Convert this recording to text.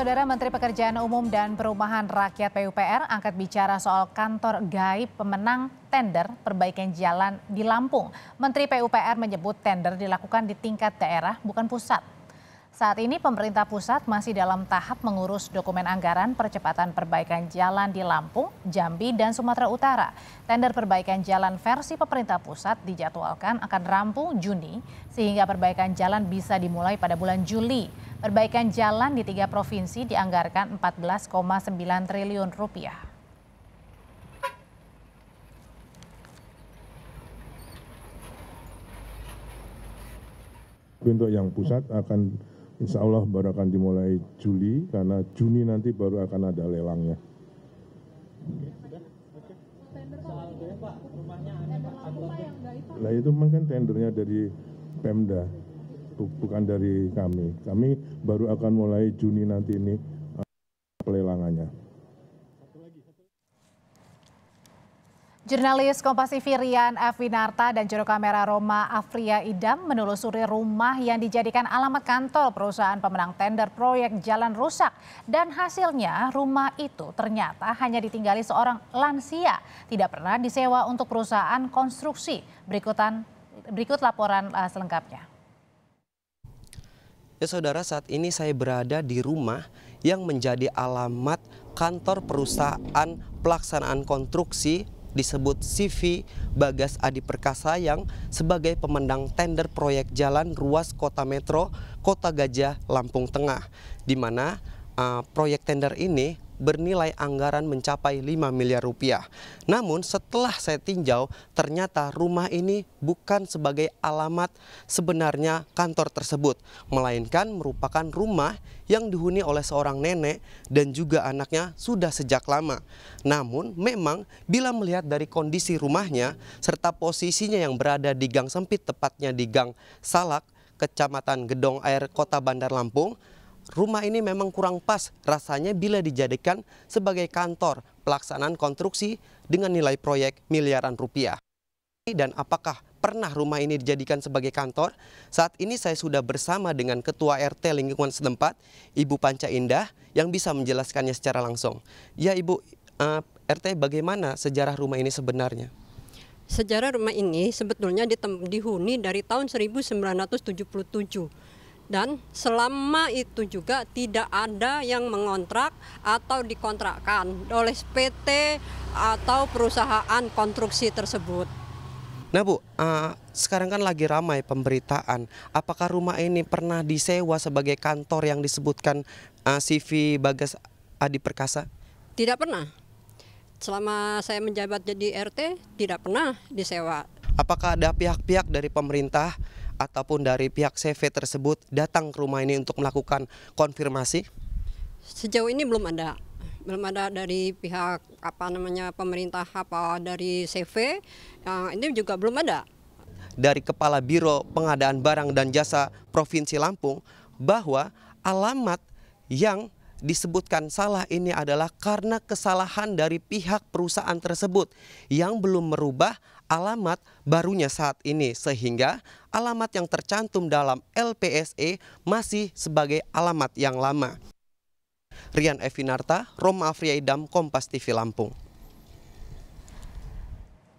Saudara Menteri Pekerjaan Umum dan Perumahan Rakyat PUPR angkat bicara soal kantor gaib pemenang tender perbaikan jalan di Lampung. Menteri PUPR menyebut tender dilakukan di tingkat daerah bukan pusat. Saat ini pemerintah pusat masih dalam tahap mengurus dokumen anggaran percepatan perbaikan jalan di Lampung, Jambi, dan Sumatera Utara. Tender perbaikan jalan versi pemerintah pusat dijadwalkan akan rampung Juni, sehingga perbaikan jalan bisa dimulai pada bulan Juli. Perbaikan jalan di tiga provinsi dianggarkan 14,9 triliun rupiah. Untuk yang pusat akan Insya Allah baru akan dimulai Juli, karena Juni nanti baru akan ada lelangnya. Nah itu memang kan tendernya dari Pemda, bukan dari kami. Kami baru akan mulai Juni nanti ini eh, pelelangannya. Jurnalis TV Rian F. Winarta dan juru kamera Roma Afria Idam menelusuri rumah yang dijadikan alamat kantor perusahaan pemenang tender proyek jalan rusak. Dan hasilnya rumah itu ternyata hanya ditinggali seorang lansia, tidak pernah disewa untuk perusahaan konstruksi. Berikutan, berikut laporan eh, selengkapnya. Ya saudara saat ini saya berada di rumah yang menjadi alamat kantor perusahaan pelaksanaan konstruksi disebut CV Bagas Adi Perkasa yang sebagai pemenang tender proyek jalan ruas kota metro Kota Gajah Lampung Tengah di mana uh, proyek tender ini bernilai anggaran mencapai 5 miliar rupiah. Namun setelah saya tinjau, ternyata rumah ini bukan sebagai alamat sebenarnya kantor tersebut, melainkan merupakan rumah yang dihuni oleh seorang nenek dan juga anaknya sudah sejak lama. Namun memang bila melihat dari kondisi rumahnya serta posisinya yang berada di gang sempit tepatnya di gang Salak, Kecamatan Gedong Air, Kota Bandar Lampung, rumah ini memang kurang pas rasanya bila dijadikan sebagai kantor pelaksanaan konstruksi dengan nilai proyek miliaran rupiah. Dan apakah pernah rumah ini dijadikan sebagai kantor? Saat ini saya sudah bersama dengan Ketua RT Lingkungan Setempat, Ibu Panca Indah, yang bisa menjelaskannya secara langsung. Ya Ibu, uh, eh, RT bagaimana sejarah rumah ini sebenarnya? Sejarah rumah ini sebetulnya dihuni dari tahun 1977 dan selama itu juga tidak ada yang mengontrak atau dikontrakkan oleh PT atau perusahaan konstruksi tersebut. Nah Bu, uh, sekarang kan lagi ramai pemberitaan. Apakah rumah ini pernah disewa sebagai kantor yang disebutkan uh, eh, CV Bagas Adi Perkasa? Tidak pernah. Selama saya menjabat jadi RT, tidak pernah disewa. Apakah ada pihak-pihak dari pemerintah ataupun dari pihak CV tersebut datang ke rumah ini untuk melakukan konfirmasi? Sejauh ini belum ada. Belum ada dari pihak apa namanya pemerintah apa dari CV yang nah, ini juga belum ada. Dari Kepala Biro Pengadaan Barang dan Jasa Provinsi Lampung bahwa alamat yang disebutkan salah ini adalah karena kesalahan dari pihak perusahaan tersebut yang belum merubah alamat barunya saat ini sehingga alamat yang tercantum dalam LPSE masih sebagai alamat yang lama. Rian Evinarta, Roma Afriaidam, Kompas TV Lampung.